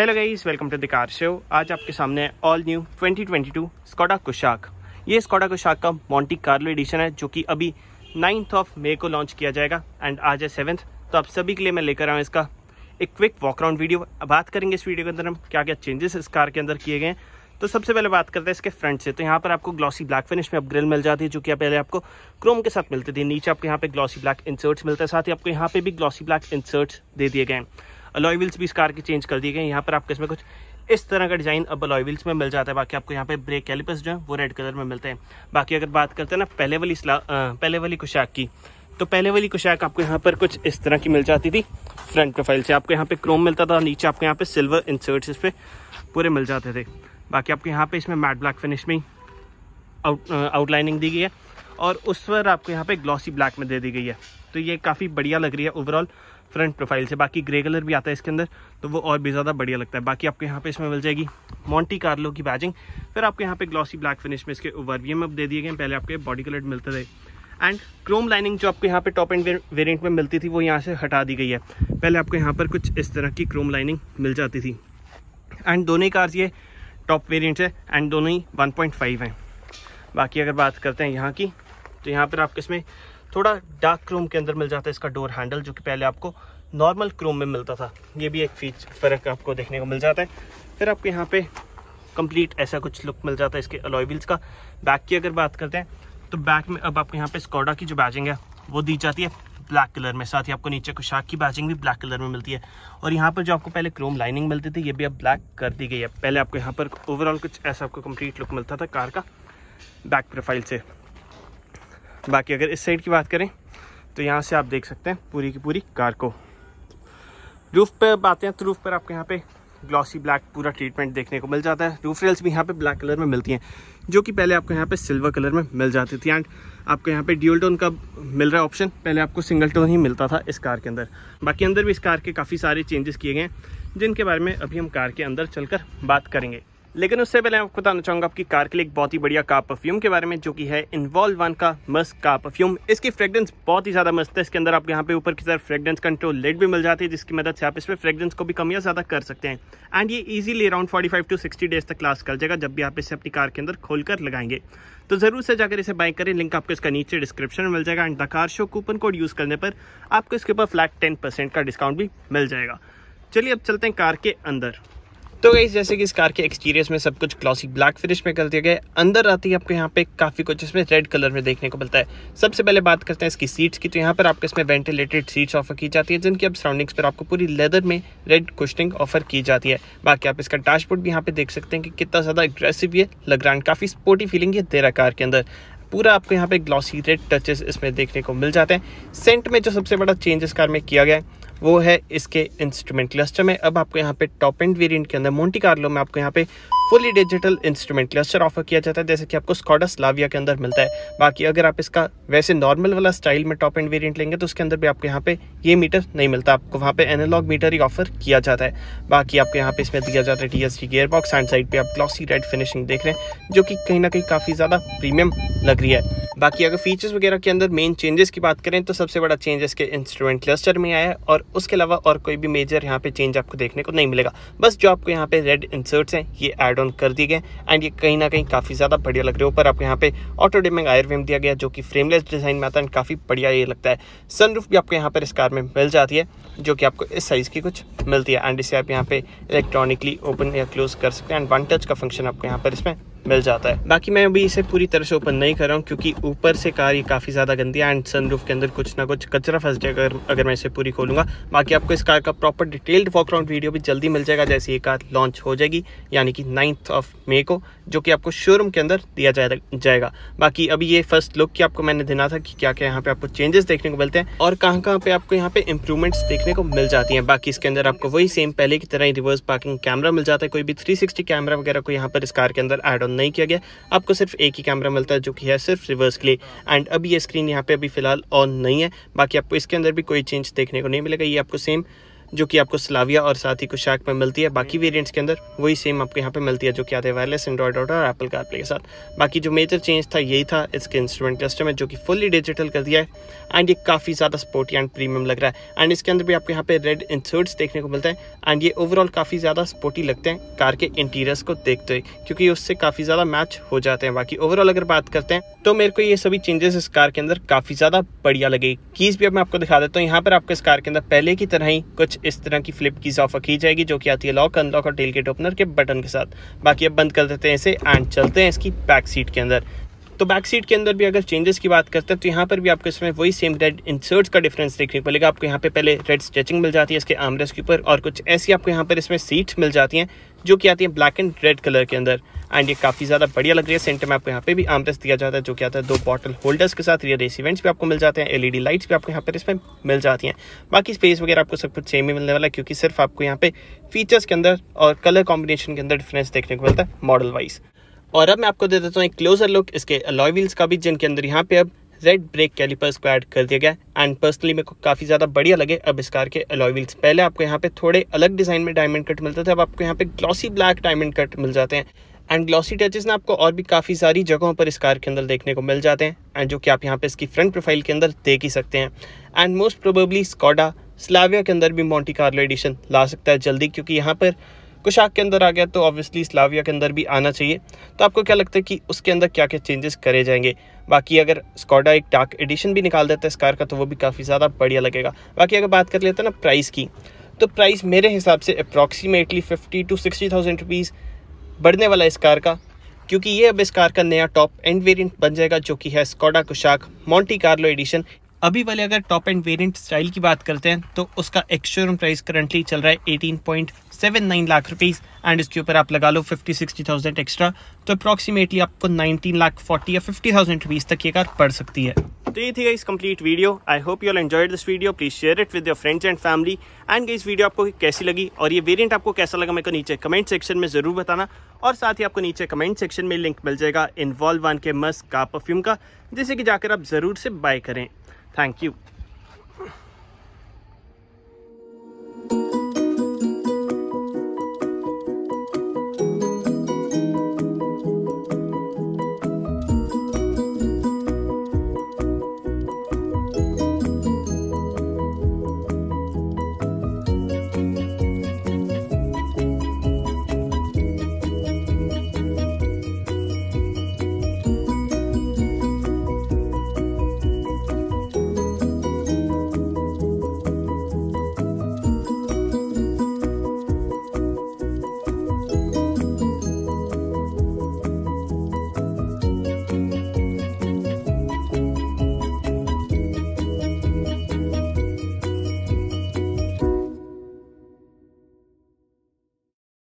Hello guys welcome to the car show आज आपके सामने all new 2022 twenty two Skoda Kushaq ये Skoda Kushaq का मॉन्टी कार्लो एडिशन है जो कि अभी नाइन्थ ऑफ मे को लॉन्च किया जाएगा एंड आज है सेवन्थ तो आप सभी के लिए मैं लेकर आऊँ इसका एक क्विक वॉक राउंड वीडियो बात करेंगे इस वीडियो के अंदर हम क्या क्या चेंजेस इस कार के अंदर किए गए हैं तो सबसे पहले बात करते हैं इसके फ्रंट से तो यहाँ पर आपको ग्लॉसी ब्लैक फिनिश में अपग्रेल मिल जाती है जो कि पहले आपको क्रोम के साथ मिलती थी नीचे आपको यहाँ पे ग्लॉसी ब्लैक इंसर्ट्स मिलते हैं साथ ही आपको यहाँ पे भी ग्लॉसी ब्लैक इंसर्ट्स दे दिए गए हैं अलॉयल्स भी इस कार की चेंज कर दी गए यहाँ पर आपको इसमें कुछ इस तरह का डिज़ाइन अब अलॉयल्स में मिल जाता है बाकी आपको यहाँ पे ब्रेक कैलिपर्स जो है वो रेड कलर में मिलते हैं बाकी अगर बात करते हैं ना पहले वाली आ, पहले वाली कुशाक की तो पहले वाली कुशाक आपको यहाँ पर कुछ इस तरह की मिल जाती थी फ्रंट प्रोफाइल से आपको यहाँ पे क्रोम मिलता था नीचे आपको यहाँ पे सिल्वर इंसर्ट इस पर पूरे मिल जाते थे बाकी आपको यहाँ पे इसमें मैट ब्लैक फिनिश में आउट आउटलाइनिंग दी गई है और उस पर आपको यहाँ पे ग्लॉसी ब्लैक में दे दी गई है तो ये काफ़ी बढ़िया लग रही है ओवरऑल फ्रंट प्रोफाइल से बाकी ग्रे कलर भी आता है इसके अंदर तो वो और भी ज़्यादा बढ़िया लगता है बाकी आपको यहाँ पे इसमें मिल जाएगी मॉन्टी कार्लो की बैजिंग फिर आपको यहाँ पे ग्लॉसी ब्लैक फिनिश में इसके ओवरवीएम अब दे दिए गए पहले आपके बॉडी कलर मिलते थे एंड क्रोम लाइनिंग जो आपको यहाँ पे टॉप एंड वेरियंट में मिलती थी वो यहाँ से हटा दी गई है पहले आपको यहाँ पर कुछ इस तरह की क्रोम लाइनिंग मिल जाती थी एंड दोनों ही कार्स ये टॉप वेरियंट है एंड दोनों ही वन फाइव हैं बाकी अगर बात करते हैं यहाँ की तो यहाँ पर आपके इसमें थोड़ा डार्क क्रोम के अंदर मिल जाता है इसका डोर हैंडल जो कि पहले आपको नॉर्मल क्रोम में मिलता था ये भी एक फीच फ़र्क आपको देखने को मिल जाता है फिर आपको यहाँ पे कंप्लीट ऐसा कुछ लुक मिल जाता है इसके अलॉय व्हील्स का बैक की अगर बात करते हैं तो बैक में अब आपको यहाँ पे स्कॉडा की जो बैजिंग है वो दी जाती है ब्लैक कलर में साथ ही आपको नीचे शाक की बैजिंग भी ब्लैक कलर में मिलती है और यहाँ पर जो आपको पहले क्रोम लाइनिंग मिलती थी ये भी अब ब्लैक कर दी गई है पहले आपको यहाँ पर ओवरऑल कुछ ऐसा आपको कम्प्लीट लुक मिलता था कार का बैक प्रोफाइल से बाकी अगर इस साइड की बात करें तो यहाँ से आप देख सकते हैं पूरी की पूरी कार को रूफ़ पर आते हैं तो रूफ़ पर आपको यहाँ पे ग्लॉसी ब्लैक पूरा ट्रीटमेंट देखने को मिल जाता है रूफ रेल्स भी यहाँ पे ब्लैक कलर में मिलती हैं जो कि पहले आपको यहाँ पे सिल्वर कलर में मिल जाती थी एंड आपको यहाँ पे ड्यूल टोन का मिल रहा है ऑप्शन पहले आपको सिंगल टोन ही मिलता था इस कार के अंदर बाकी अंदर भी इस कार के काफ़ी सारे चेंजेस किए गए हैं जिनके बारे में अभी हम कार के अंदर चलकर बात करेंगे लेकिन उससे पहले आपको बताना चाहूँगा आपकी कार के लिए एक बहुत ही बढ़िया कार परफ्यूम के बारे में जो कि है इन्वॉल्व वन का मस्क कार परफ्यूम इसकी फ्रेग्रेंस बहुत ही ज़्यादा मस्त है इसके अंदर आपको यहाँ पे ऊपर की तरफ फ्रेग्रेंस कंट्रोल लेट भी मिल जाती है जिसकी मदद से आप इसमें फ्रेग्रेंस को भी कम या ज़्यादा कर सकते हैं एंड ये easily around forty five to sixty days तक लास्ट कर जाएगा जब भी आप इसे अपनी कार के अंदर खोल कर लगाएंगे तो ज़रूर से जाकर इसे बाइक करें लिंक आपको इसका नीचे डिस्क्रिप्शन में मिल जाएगा and the car show coupon code use करने पर आपको इसके ऊपर फ्लैट टेन का डिस्काउंट भी मिल जाएगा चलिए अब चलते हैं कार के अंदर तो गई जैसे कि इस कार के एक्सटीरियर में सब कुछ क्लासिक ब्लैक फिनिश में कर दिया गया अंदर आते ही आपको यहाँ पे काफ़ी कुछ इसमें रेड कलर में देखने को मिलता है सबसे पहले बात करते हैं इसकी सीट्स की तो यहाँ पर आपको इसमें वेंटिलेटेड सीट्स ऑफर की जाती है जिनकी अब सराउंडिंग्स पर आपको पूरी लेदर में रेड कुशनिंग ऑफर की जाती है बाकी आप इसका डैशबोर्ड भी यहाँ पे देख सकते हैं कि कितना ज़्यादा एग्रेसिव ये लग रहा है काफ़ी स्पोर्टी फीलिंग ये दे रहा कार के अंदर पूरा आपको यहाँ पे ग्लॉसी रेड टचेस इसमें देखने को मिल जाते हैं सेंट में जो सबसे बड़ा चेंज इस कार में किया गया है वो है इसके इंस्ट्रूमेंट क्लस्टर में अब आपको यहाँ पे टॉप एंड वेरिएंट के अंदर मोन्टी कार्लो में आपको यहाँ पे fully digital instrument cluster offer किया जाता है जैसे कि आपको स्कॉडस लाविया के अंदर मिलता है बाकी अगर आप इसका वैसे नॉर्मल वाला स्टाइल में टॉप एंड वेरिएंट लेंगे तो उसके अंदर भी आपको यहाँ पे ये मीटर नहीं मिलता आपको वहाँ पे एनालॉग मीटर ही ऑफर किया जाता है बाकी आपको यहाँ पे इसमें दिया जाता है T S T gear box and side पर आप ग्लॉसी रेड फिनिशिंग देख रहे हैं जो कि कहीं ना कहीं काफ़ी ज़्यादा प्रीमियम लग रही है बाकी अगर फीचर्स वगैरह के अंदर मेन चेंजेस की बात करें तो सबसे बड़ा चेंज इसके इंस्ट्रूमेंट क्लस्टर में आया है और उसके अलावा और कोई भी मेजर यहाँ पे चेंज आपको देखने को नहीं मिलेगा बस जो आपको यहाँ पे रेड इंसर्ट्स हैं ये एड ऑन कर दिए गए एंड ये कहीं ना कहीं काफ़ी ज़्यादा बढ़िया लग रहे हैं ऊपर आपको यहाँ पे डिमिंग आयर फ्रेम दिया गया जो कि फ्रेमलेस डिज़ाइन में आता है एंड काफ़ी बढ़िया ये लगता है सनरूफ भी आपको यहाँ पर इस कार में मिल जाती है जो कि आपको इस साइज़ की कुछ मिलती है एंड इसे आप यहाँ पर इलेक्ट्रॉनिकली ओपन या क्लोज कर सकते हैं एंड वन टच का फंक्शन आपको यहाँ पर इसमें मिल जाता है बाकी मैं अभी इसे पूरी तरह से ओपन नहीं कर रहा हूँ क्योंकि ऊपर से कार ये काफ़ी ज़्यादा गंदी है एंड सनरूफ के अंदर कुछ ना कुछ कचरा फंस जाएगा अगर अगर मैं इसे पूरी खोलूंगा बाकी आपको इस कार का प्रॉपर डिटेल्ड वॉकराउंड वीडियो भी जल्दी मिल जाएगा जैसे ये कार लॉन्च हो जाएगी यानी कि नाइन्थ ऑफ मे को जो कि आपको शोरूम के अंदर दिया जाएगा बाकी अभी ये फर्स्ट लुक की आपको मैंने देना था कि क्या क्या यहाँ पे आपको चेंजेस देखने को मिलते हैं और कहाँ कहाँ पे आपको यहाँ पे इंप्रूवमेंट्स देखने को मिल जाती है बाकी इसके अंदर आपको वही सेम पहले की तरह ही रिवर्स पार्किंग कैमरा मिल जाता है कोई भी थ्री कैमरा वगैरह को यहाँ पर इस कार के अंदर एड ऑन पसंद नहीं किया गया आपको सिर्फ एक ही कैमरा मिलता है जो कि है सिर्फ रिवर्स के लिए एंड अभी ये स्क्रीन यहाँ पे अभी फ़िलहाल ऑन नहीं है बाकी आपको इसके अंदर भी कोई चेंज देखने को नहीं मिलेगा ये आपको सेम जो कि आपको सलाविया और साथ ही कुछ में मिलती है बाकी वेरिएंट्स के अंदर वही सेम आपको यहाँ पे मिलती है जो कि आते हैं वायरलेस एंड्रॉइड ऑटो और एप्पल कार्पले के साथ बाकी जो मेजर चेंज था यही था इसके इंस्ट्रूमेंट क्लस्टर में जो कि फुली डिजिटल कर दिया है एंड ये काफ़ी ज़्यादा स्पोर्टी एंड प्रीमियम लग रहा है एंड इसके अंदर भी आपको यहाँ पे रेड इंसर्ट्स देखने को मिलता है एंड ये ओवरऑल काफ़ी ज़्यादा स्पोर्टी लगते हैं कार के इंटीरियर्स को देखते हुए क्योंकि उससे काफ़ी ज़्यादा मैच हो जाते हैं बाकी ओवरऑल अगर बात करते हैं तो मेरे को ये सभी चेंजेस इस कार के अंदर काफ़ी ज़्यादा बढ़िया लगे कीज़ भी अब मैं आपको दिखा देता हूँ यहाँ पर आपको इस कार के अंदर पहले की तरह ही कुछ इस तरह की फ्लिप की ऑफर की जाएगी जो कि आती है लॉक अनलॉक और टेल गेट ओपनर के बटन के साथ बाकी अब बंद कर देते हैं इसे एंड चलते हैं इसकी बैक सीट के अंदर तो बैक सीट के अंदर भी अगर चेंजेस की बात करते हैं तो यहाँ पर भी आपको इसमें वही सेम रेड इंसर्ट्स का डिफरेंस देखने को मिलेगा आपको यहाँ पे पहले रेड स्ट्रेचिंग मिल जाती है इसके आमरेस के ऊपर और कुछ ऐसी आपको यहाँ पर इसमें सीट्स मिल जाती हैं जो कि आती हैं ब्लैक एंड रेड कलर के अंदर एंड ये काफ़ी ज़्यादा बढ़िया लग रही है सेंटर में आपको यहाँ पे भी आमदस दिया जाता है जो कि आता है दो बॉटल होल्डर्स के साथ रियर रेसिवेंट्स भी आपको मिल जाते हैं एलईडी लाइट्स e भी आपको यहाँ पर इसमें मिल जाती हैं बाकी स्पेस वगैरह आपको सब कुछ सेम ही मिलने वाला है क्योंकि सिर्फ आपको यहाँ पे फीचर्स के अंदर और कलर कॉम्बिनेशन के अंदर डिफरेंस देखने को मिलता है मॉडल वाइज और अब मैं आपको दे देता हूँ एक क्लोजर लुक इसके अलॉय व्हील्स का भी जिनके अंदर यहाँ पे अब रेड ब्रेक कैलिपर्स को ऐड कर दिया गया एंड पर्सनली मेरे को काफ़ी ज़्यादा बढ़िया लगे अब इस कार के अलॉय व्हील्स पहले आपको यहाँ पे थोड़े अलग डिज़ाइन में डायमंड कट मिलते थे अब आपको यहाँ पे ग्लॉसी ब्लैक डायमंड कट मिल जाते हैं एंड ग्लॉसी टचेस ना आपको और भी काफ़ी सारी जगहों पर इस कार के अंदर देखने को मिल जाते हैं एंड जो कि आप यहाँ पे इसकी फ्रंट प्रोफाइल के अंदर देख ही सकते हैं and most probably Skoda Slavia के अंदर भी मोंटी कार्लो एडिशन ला सकता है जल्दी क्योंकि यहाँ पर कुशाक के अंदर आ गया तो ऑब्वियसली स्लाविया के अंदर भी आना चाहिए तो आपको क्या लगता है कि उसके अंदर क्या क्या चेंजेस करे जाएंगे बाकी अगर स्कॉडा एक डार्क एडिशन भी निकाल देता है इस कार का तो वो भी काफ़ी ज़्यादा बढ़िया लगेगा बाकी अगर बात कर लेते हैं ना प्राइस की तो प्राइस मेरे हिसाब से approximately fifty to sixty thousand rupees बढ़ने वाला इस कार का क्योंकि ये अब इस कार का नया टॉप एंड वेरिएंट बन जाएगा जो कि है Skoda Kushaq Monte Carlo edition अभी वाले अगर टॉप एंड वेरिएंट स्टाइल की बात करते हैं तो उसका शोरूम प्राइस करंटली चल रहा है 18.79 लाख रुपीस एंड इसके ऊपर आप लगा लो 50 सिक्सटी थाउजेंड एक्स्ट्रा तो अप्रॉक्सीमेटली आपको 19 लाख 40 या फिफ्टी थाउजेंड रुपीज़ तक ये कार पड़ सकती है तो ये थी गई complete video I hope you all enjoyed this video please share it with your friends and family एंड इस वीडियो आपको कैसी लगी और ये वेरिएंट आपको कैसा लगा मेरे को नीचे कमेंट सेक्शन में जरूर बताना और साथ ही आपको नीचे कमेंट सेक्शन में लिंक मिल जाएगा इन्वॉल्व वन के मस्क का परफ्यूम का जिसे कि जाकर आप जरूर से बाय करें Thank you.